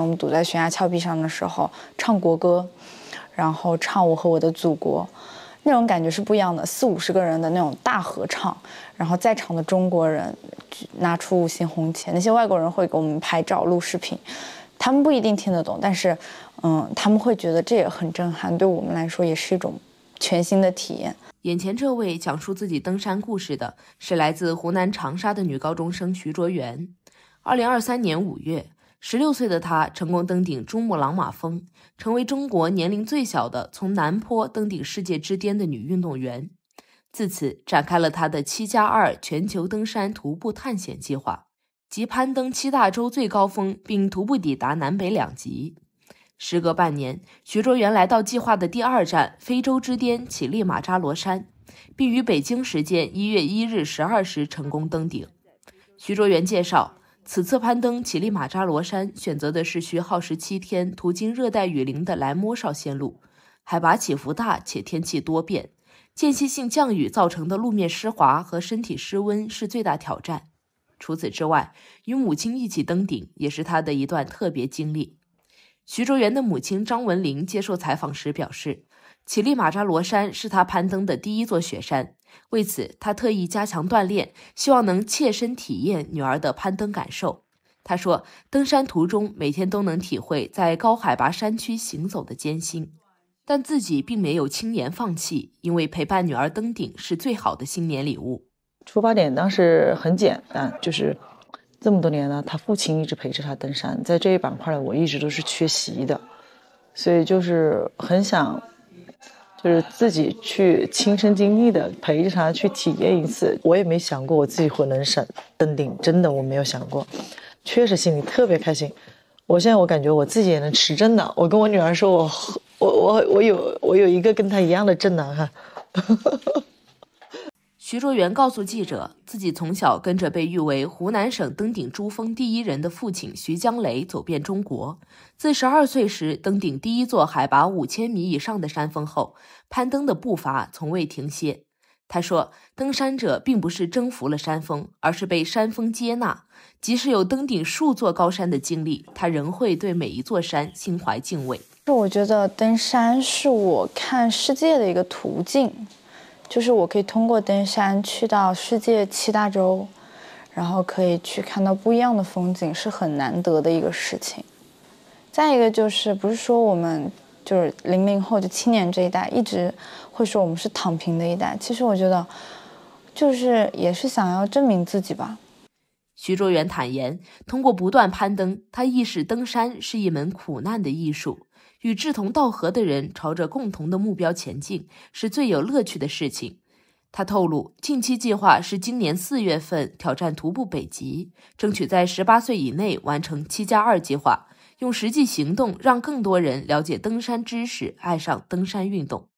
我们堵在悬崖峭壁上的时候，唱国歌，然后唱《我和我的祖国》，那种感觉是不一样的。四五十个人的那种大合唱，然后在场的中国人拿出五星红旗，那些外国人会给我们拍照、录视频，他们不一定听得懂，但是，嗯，他们会觉得这也很震撼。对我们来说，也是一种全新的体验。眼前这位讲述自己登山故事的是来自湖南长沙的女高中生徐卓媛。二零二三年五月。十六岁的她成功登顶珠穆朗玛峰，成为中国年龄最小的从南坡登顶世界之巅的女运动员。自此，展开了她的“七加二”全球登山徒步探险计划，即攀登七大洲最高峰，并徒步抵达南北两极。时隔半年，徐卓元来到计划的第二站——非洲之巅乞力马扎罗山，并于北京时间一月一日十二时成功登顶。徐卓元介绍。此次攀登乞力马扎罗山，选择的是需耗时七天、途经热带雨林的莱莫少线路，海拔起伏大且天气多变，间歇性降雨造成的路面湿滑和身体失温是最大挑战。除此之外，与母亲一起登顶也是他的一段特别经历。徐卓元的母亲张文玲接受采访时表示。乞力马扎罗山是他攀登的第一座雪山，为此他特意加强锻炼，希望能切身体验女儿的攀登感受。他说：“登山途中，每天都能体会在高海拔山区行走的艰辛，但自己并没有轻言放弃，因为陪伴女儿登顶是最好的新年礼物。”出发点当时很简单，就是这么多年呢，他父亲一直陪着他登山，在这一板块呢，我一直都是缺席的，所以就是很想。就是自己去亲身经历的，陪着她去体验一次。我也没想过我自己会能上登顶，真的我没有想过，确实心里特别开心。我现在我感觉我自己也能持证呢。我跟我女儿说，我我我我有我有一个跟她一样的证呢，哈。徐卓元告诉记者，自己从小跟着被誉为湖南省登顶珠峰第一人的父亲徐江雷走遍中国。自十二岁时登顶第一座海拔五千米以上的山峰后，攀登的步伐从未停歇。他说：“登山者并不是征服了山峰，而是被山峰接纳。即使有登顶数座高山的经历，他仍会对每一座山心怀敬畏。”是我觉得登山是我看世界的一个途径。就是我可以通过登山去到世界七大洲，然后可以去看到不一样的风景，是很难得的一个事情。再一个就是，不是说我们就是零零后就青年这一代一直会说我们是躺平的一代，其实我觉得，就是也是想要证明自己吧。徐卓元坦言，通过不断攀登，他意识登山是一门苦难的艺术。与志同道合的人朝着共同的目标前进，是最有乐趣的事情。他透露，近期计划是今年四月份挑战徒步北极，争取在十八岁以内完成七加二计划，用实际行动让更多人了解登山知识，爱上登山运动。